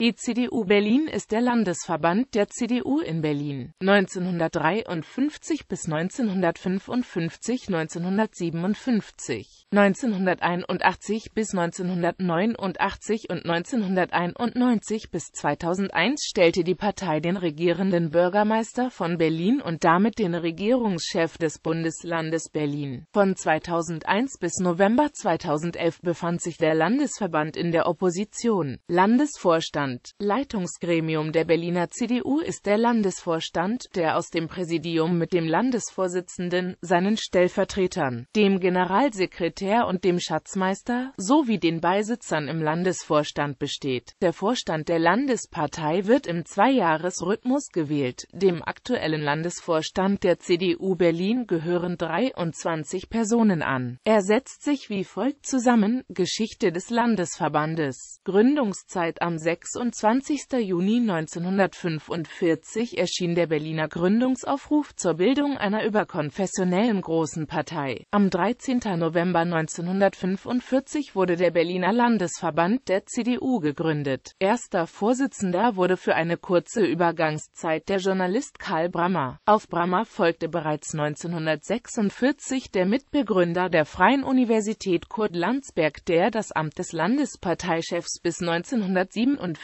Die CDU Berlin ist der Landesverband der CDU in Berlin. 1953 bis 1955, 1957, 1981 bis 1989 und 1991 bis 2001 stellte die Partei den regierenden Bürgermeister von Berlin und damit den Regierungschef des Bundeslandes Berlin. Von 2001 bis November 2011 befand sich der Landesverband in der Opposition. Landesvorstand benannt. Leitungsgremium der Berliner CDU ist der Landesvorstand, der aus dem Präsidium mit dem Landesvorsitzenden, seinen Stellvertretern, dem Generalsekretär und dem Schatzmeister, sowie den Beisitzern im Landesvorstand besteht. Der Vorstand der Landespartei wird im Zweijahresrhythmus gewählt. Dem aktuellen Landesvorstand der CDU Berlin gehören 23 Personen an. Er setzt sich wie folgt zusammen, Geschichte des Landesverbandes, Gründungszeit am 6 und 20. Juni 1945 erschien der Berliner Gründungsaufruf zur Bildung einer überkonfessionellen großen Partei. Am 13. November 1945 wurde der Berliner Landesverband der CDU gegründet. Erster Vorsitzender wurde für eine kurze Übergangszeit der Journalist Karl Brammer. Auf Brammer folgte bereits 1946 der Mitbegründer der Freien Universität Kurt Landsberg, der das Amt des Landesparteichefs bis 1947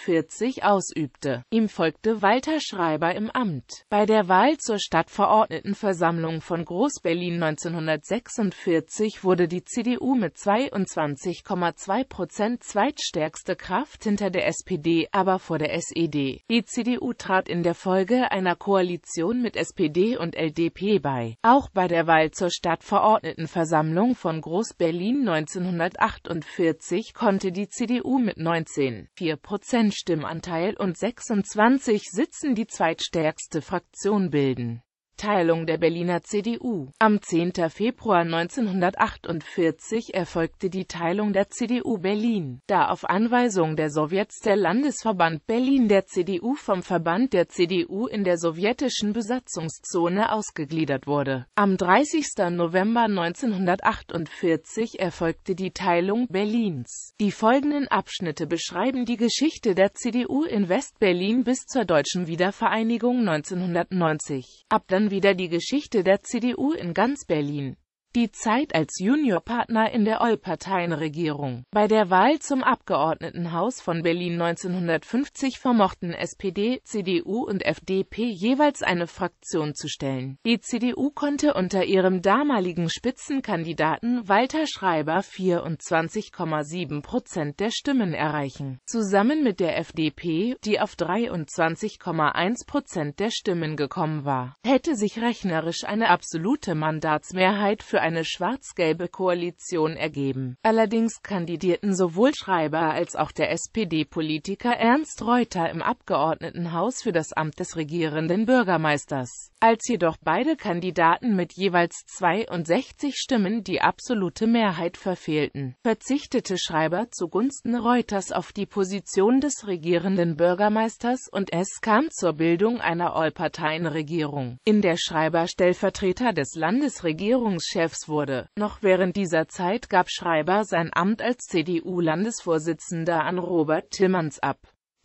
1940 ausübte. Ihm folgte Walter Schreiber im Amt. Bei der Wahl zur Stadtverordnetenversammlung von Groß-Berlin 1946 wurde die CDU mit 22,2 Prozent zweitstärkste Kraft hinter der SPD, aber vor der SED. Die CDU trat in der Folge einer Koalition mit SPD und LDP bei. Auch bei der Wahl zur Stadtverordnetenversammlung von Groß-Berlin 1948 konnte die CDU mit 19,4 Prozent Stimmanteil und 26 Sitzen die zweitstärkste Fraktion bilden Teilung der Berliner CDU. Am 10. Februar 1948 erfolgte die Teilung der CDU Berlin, da auf Anweisung der Sowjets der Landesverband Berlin der CDU vom Verband der CDU in der sowjetischen Besatzungszone ausgegliedert wurde. Am 30. November 1948 erfolgte die Teilung Berlins. Die folgenden Abschnitte beschreiben die Geschichte der CDU in West-Berlin bis zur deutschen Wiedervereinigung 1990. Ab dann wieder die Geschichte der CDU in ganz Berlin die Zeit als Juniorpartner in der Allparteienregierung. Bei der Wahl zum Abgeordnetenhaus von Berlin 1950 vermochten SPD, CDU und FDP jeweils eine Fraktion zu stellen. Die CDU konnte unter ihrem damaligen Spitzenkandidaten Walter Schreiber 24,7 Prozent der Stimmen erreichen. Zusammen mit der FDP, die auf 23,1 Prozent der Stimmen gekommen war, hätte sich rechnerisch eine absolute Mandatsmehrheit für ein eine schwarz-gelbe Koalition ergeben. Allerdings kandidierten sowohl Schreiber als auch der SPD-Politiker Ernst Reuter im Abgeordnetenhaus für das Amt des regierenden Bürgermeisters. Als jedoch beide Kandidaten mit jeweils 62 Stimmen die absolute Mehrheit verfehlten, verzichtete Schreiber zugunsten Reuters auf die Position des regierenden Bürgermeisters und es kam zur Bildung einer Allparteienregierung, in der Schreiber Stellvertreter des Landesregierungschefs Parteichefs wurde. Noch während dieser Zeit gab Schreiber sein Amt als CDU-Landesvorsitzender an Robert Tillmanns ab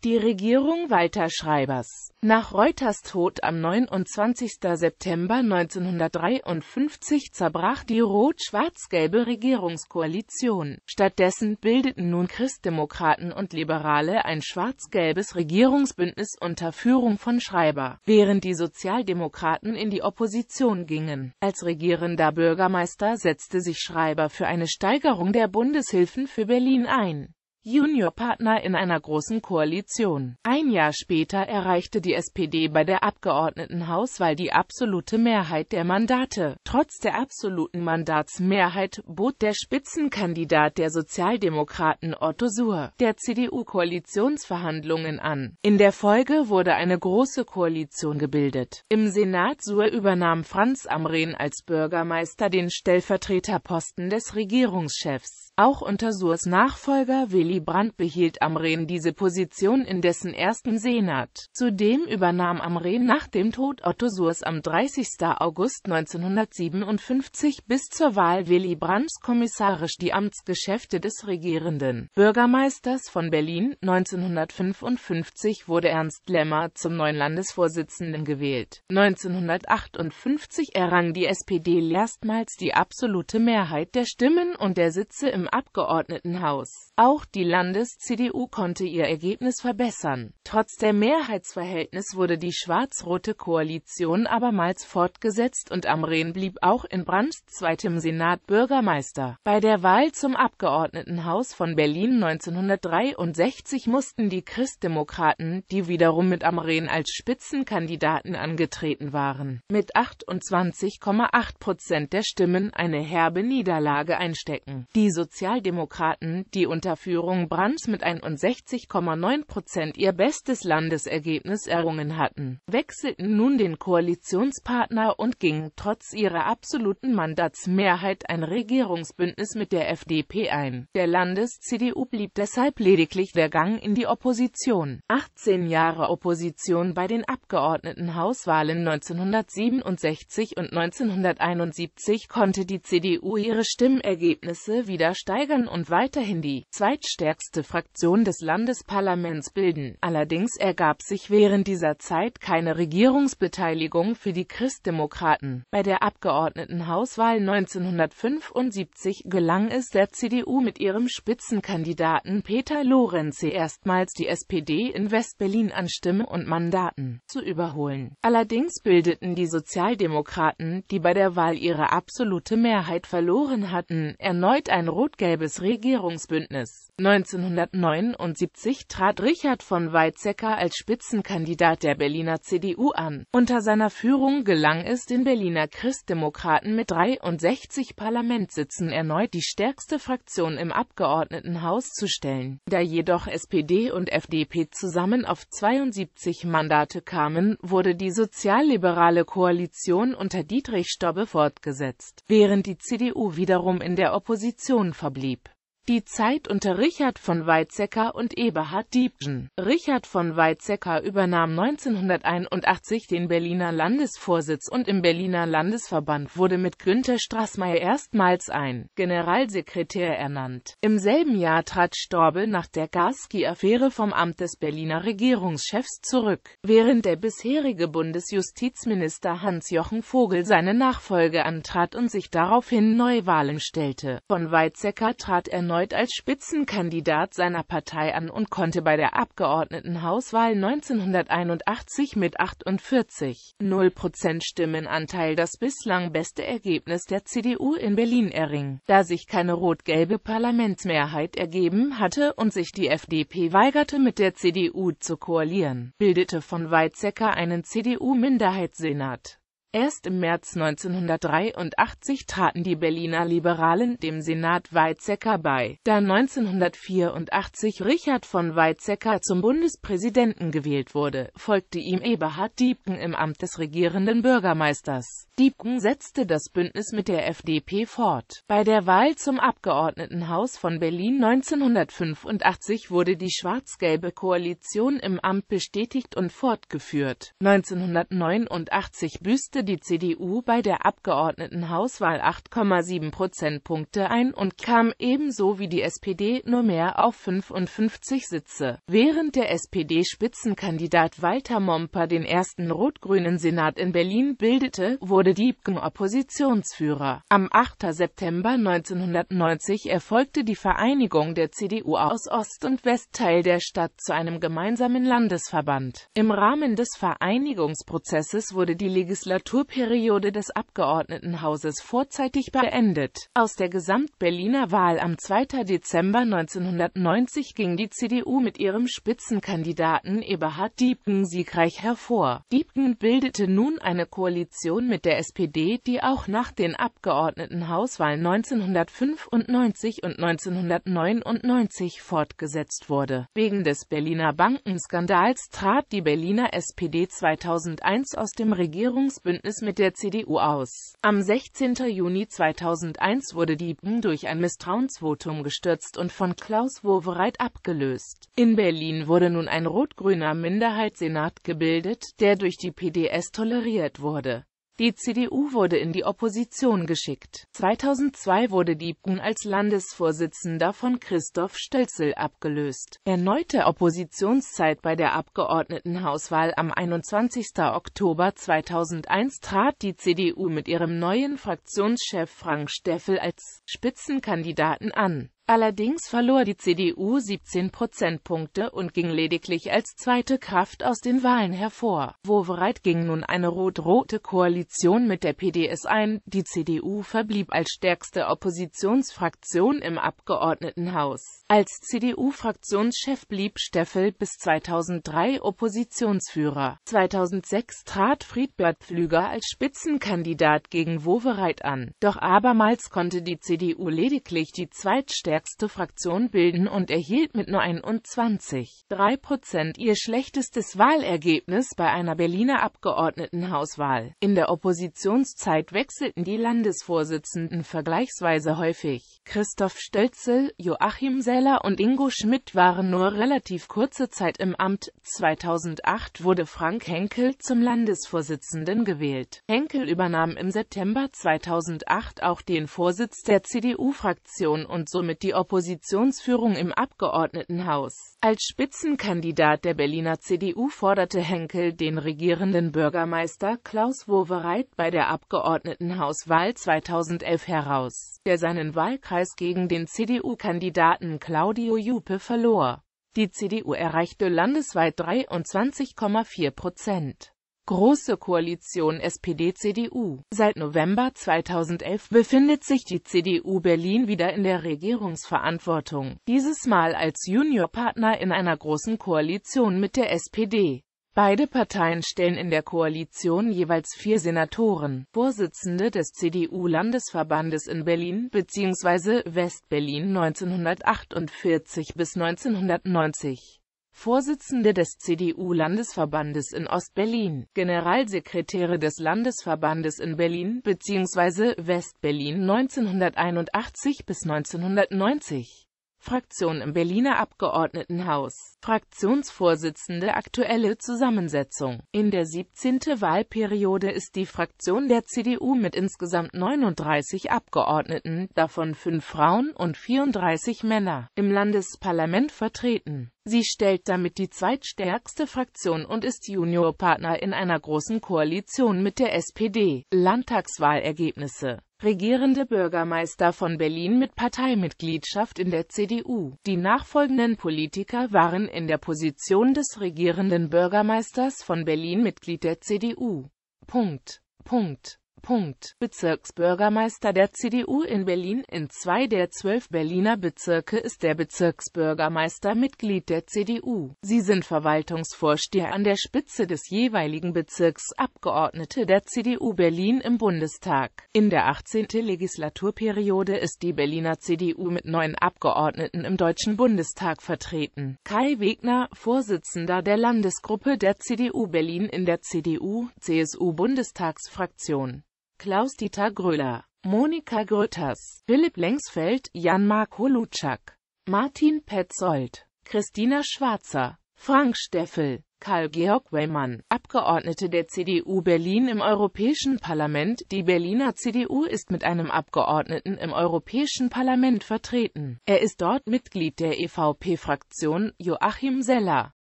die Regierung Walter Schreibers. Nach Reuters Tod am 29. September 1953 zerbrach die rot-schwarz-gelbe Regierungskoalition. Stattdessen bildeten nun Christdemokraten und Liberale ein schwarz-gelbes Regierungsbündnis unter Führung von Schreiber, während die Sozialdemokraten in die Opposition gingen. Als regierender Bürgermeister setzte sich Schreiber für eine Steigerung der Bundeshilfen für Berlin ein. Juniorpartner in einer großen Koalition. Ein Jahr später erreichte die SPD bei der Abgeordnetenhauswahl die absolute Mehrheit der Mandate. Trotz der absoluten Mandatsmehrheit bot der Spitzenkandidat der Sozialdemokraten Otto Suhr der CDU Koalitionsverhandlungen an. In der Folge wurde eine große Koalition gebildet. Im Senat Suhr übernahm Franz Amren als Bürgermeister den Stellvertreterposten des Regierungschefs. Auch unter Surs Nachfolger Willy Brandt behielt Amren diese Position in dessen ersten Senat. Zudem übernahm Amren nach dem Tod Otto Surs am 30. August 1957 bis zur Wahl Willy Brandts kommissarisch die Amtsgeschäfte des regierenden Bürgermeisters von Berlin. 1955 wurde Ernst Lemmer zum neuen Landesvorsitzenden gewählt. 1958 errang die SPD erstmals die absolute Mehrheit der Stimmen und der Sitze im Abgeordnetenhaus. Auch die Landes-CDU konnte ihr Ergebnis verbessern. Trotz der Mehrheitsverhältnis wurde die schwarz-rote Koalition abermals fortgesetzt und Amren blieb auch in Brands zweitem Senat Bürgermeister. Bei der Wahl zum Abgeordnetenhaus von Berlin 1963 mussten die Christdemokraten, die wiederum mit Amren als Spitzenkandidaten angetreten waren, mit 28,8 Prozent der Stimmen eine herbe Niederlage einstecken. Die Sozialdemokraten, die unter Führung Brandts mit 61,9 Prozent ihr bestes Landesergebnis errungen hatten, wechselten nun den Koalitionspartner und gingen trotz ihrer absoluten Mandatsmehrheit ein Regierungsbündnis mit der FDP ein. Der Landes-CDU blieb deshalb lediglich der Gang in die Opposition. 18 Jahre Opposition bei den Abgeordnetenhauswahlen 1967 und 1971 konnte die CDU ihre Stimmergebnisse wieder steigern und weiterhin die zweitstärkste Fraktion des Landesparlaments bilden. Allerdings ergab sich während dieser Zeit keine Regierungsbeteiligung für die Christdemokraten. Bei der Abgeordnetenhauswahl 1975 gelang es der CDU mit ihrem Spitzenkandidaten Peter Lorenze erstmals die SPD in West-Berlin an Stimmen und Mandaten zu überholen. Allerdings bildeten die Sozialdemokraten, die bei der Wahl ihre absolute Mehrheit verloren hatten, erneut ein rot rot-gelbes Regierungsbündnis. 1979 trat Richard von Weizsäcker als Spitzenkandidat der Berliner CDU an. Unter seiner Führung gelang es den Berliner Christdemokraten mit 63 Parlamentssitzen erneut die stärkste Fraktion im Abgeordnetenhaus zu stellen. Da jedoch SPD und FDP zusammen auf 72 Mandate kamen, wurde die sozialliberale Koalition unter Dietrich Stobbe fortgesetzt, während die CDU wiederum in der Opposition verblieb die Zeit unter Richard von Weizsäcker und Eberhard Diebschen. Richard von Weizsäcker übernahm 1981 den Berliner Landesvorsitz und im Berliner Landesverband wurde mit Günter Straßmeier erstmals ein Generalsekretär ernannt. Im selben Jahr trat Storbel nach der Garski-Affäre vom Amt des Berliner Regierungschefs zurück, während der bisherige Bundesjustizminister Hans-Jochen Vogel seine Nachfolge antrat und sich daraufhin Neuwahlen stellte. Von Weizsäcker trat er erneut als Spitzenkandidat seiner Partei an und konnte bei der Abgeordnetenhauswahl 1981 mit 48 0 Prozent Stimmenanteil das bislang beste Ergebnis der CDU in Berlin erringen, da sich keine rot-gelbe Parlamentsmehrheit ergeben hatte und sich die FDP weigerte, mit der CDU zu koalieren, bildete von Weizsäcker einen CDU-Minderheitssenat Erst im März 1983 traten die Berliner Liberalen dem Senat Weizsäcker bei, da 1984 Richard von Weizsäcker zum Bundespräsidenten gewählt wurde, folgte ihm Eberhard Diepgen im Amt des regierenden Bürgermeisters. Diepgen setzte das Bündnis mit der FDP fort. Bei der Wahl zum Abgeordnetenhaus von Berlin 1985 wurde die schwarz-gelbe Koalition im Amt bestätigt und fortgeführt. 1989 büßte holte die CDU bei der Abgeordnetenhauswahl 8,7 Prozentpunkte ein und kam ebenso wie die SPD nur mehr auf 55 Sitze. Während der SPD-Spitzenkandidat Walter Momper den ersten rot-grünen Senat in Berlin bildete, wurde Diebken Oppositionsführer. Am 8. September 1990 erfolgte die Vereinigung der CDU aus Ost- und Westteil der Stadt zu einem gemeinsamen Landesverband. Im Rahmen des Vereinigungsprozesses wurde die Legislatur Legislaturperiode des Abgeordnetenhauses vorzeitig beendet. Aus der Gesamtberliner Wahl am 2. Dezember 1990 ging die CDU mit ihrem Spitzenkandidaten Eberhard Diebken siegreich hervor. Diebken bildete nun eine Koalition mit der SPD, die auch nach den Abgeordnetenhauswahlen 1995 und 1999 fortgesetzt wurde. Wegen des Berliner Bankenskandals trat die Berliner SPD 2001 aus dem Regierungsbündnis Bündnis mit der CDU aus. Am 16. Juni 2001 wurde Dieben durch ein Misstrauensvotum gestürzt und von Klaus Wowereit abgelöst. In Berlin wurde nun ein rot-grüner Minderheitssenat gebildet, der durch die PDS toleriert wurde. Die CDU wurde in die Opposition geschickt. 2002 wurde die als Landesvorsitzender von Christoph Stölzel abgelöst. Erneute Oppositionszeit bei der Abgeordnetenhauswahl am 21. Oktober 2001 trat die CDU mit ihrem neuen Fraktionschef Frank Steffel als Spitzenkandidaten an Allerdings verlor die CDU 17 Prozentpunkte und ging lediglich als zweite Kraft aus den Wahlen hervor. Wowereit ging nun eine rot-rote Koalition mit der PDS ein, die CDU verblieb als stärkste Oppositionsfraktion im Abgeordnetenhaus. Als CDU-Fraktionschef blieb Steffel bis 2003 Oppositionsführer. 2006 trat Friedbert Pflüger als Spitzenkandidat gegen Wowereit an. Doch abermals konnte die CDU lediglich die zweitstärkste stärkste Fraktion bilden und erhielt mit nur 21,3 ihr schlechtestes Wahlergebnis bei einer Berliner Abgeordnetenhauswahl. In der Oppositionszeit wechselten die Landesvorsitzenden vergleichsweise häufig. Christoph Stölzel, Joachim Seller und Ingo Schmidt waren nur relativ kurze Zeit im Amt. 2008 wurde Frank Henkel zum Landesvorsitzenden gewählt. Henkel übernahm im September 2008 auch den Vorsitz der CDU-Fraktion und somit die Oppositionsführung im Abgeordnetenhaus. Als Spitzenkandidat der Berliner CDU forderte Henkel den regierenden Bürgermeister Klaus Wowereit bei der Abgeordnetenhauswahl 2011 heraus, der seinen Wahlkreis gegen den CDU-Kandidaten Claudio Juppe verlor. Die CDU erreichte landesweit 23,4 Prozent. Große Koalition SPD-CDU. Seit November 2011 befindet sich die CDU Berlin wieder in der Regierungsverantwortung, dieses Mal als Juniorpartner in einer großen Koalition mit der SPD. Beide Parteien stellen in der Koalition jeweils vier Senatoren, Vorsitzende des CDU-Landesverbandes in Berlin bzw. Westberlin 1948 bis 1990. Vorsitzende des CDU-Landesverbandes in Ost-Berlin, Generalsekretäre des Landesverbandes in Berlin bzw. West-Berlin 1981 bis 1990 Fraktion im Berliner Abgeordnetenhaus, Fraktionsvorsitzende aktuelle Zusammensetzung. In der 17. Wahlperiode ist die Fraktion der CDU mit insgesamt 39 Abgeordneten, davon 5 Frauen und 34 Männer, im Landesparlament vertreten. Sie stellt damit die zweitstärkste Fraktion und ist Juniorpartner in einer großen Koalition mit der SPD. Landtagswahlergebnisse regierende Bürgermeister von Berlin mit Parteimitgliedschaft in der CDU. Die nachfolgenden Politiker waren in der Position des regierenden Bürgermeisters von Berlin Mitglied der CDU. Punkt. Punkt. Punkt. Bezirksbürgermeister der CDU in Berlin In zwei der zwölf Berliner Bezirke ist der Bezirksbürgermeister Mitglied der CDU. Sie sind Verwaltungsvorsteher an der Spitze des jeweiligen Bezirks Abgeordnete der CDU Berlin im Bundestag. In der 18. Legislaturperiode ist die Berliner CDU mit neun Abgeordneten im Deutschen Bundestag vertreten. Kai Wegner, Vorsitzender der Landesgruppe der CDU Berlin in der CDU-CSU-Bundestagsfraktion. Klaus-Dieter Gröler, Monika Grötters, Philipp Lengsfeld, Jan-Marco Lutschak, Martin Petzold, Christina Schwarzer, Frank Steffel, Karl-Georg Wellmann, Abgeordnete der CDU Berlin im Europäischen Parlament. Die Berliner CDU ist mit einem Abgeordneten im Europäischen Parlament vertreten. Er ist dort Mitglied der EVP-Fraktion, Joachim Seller.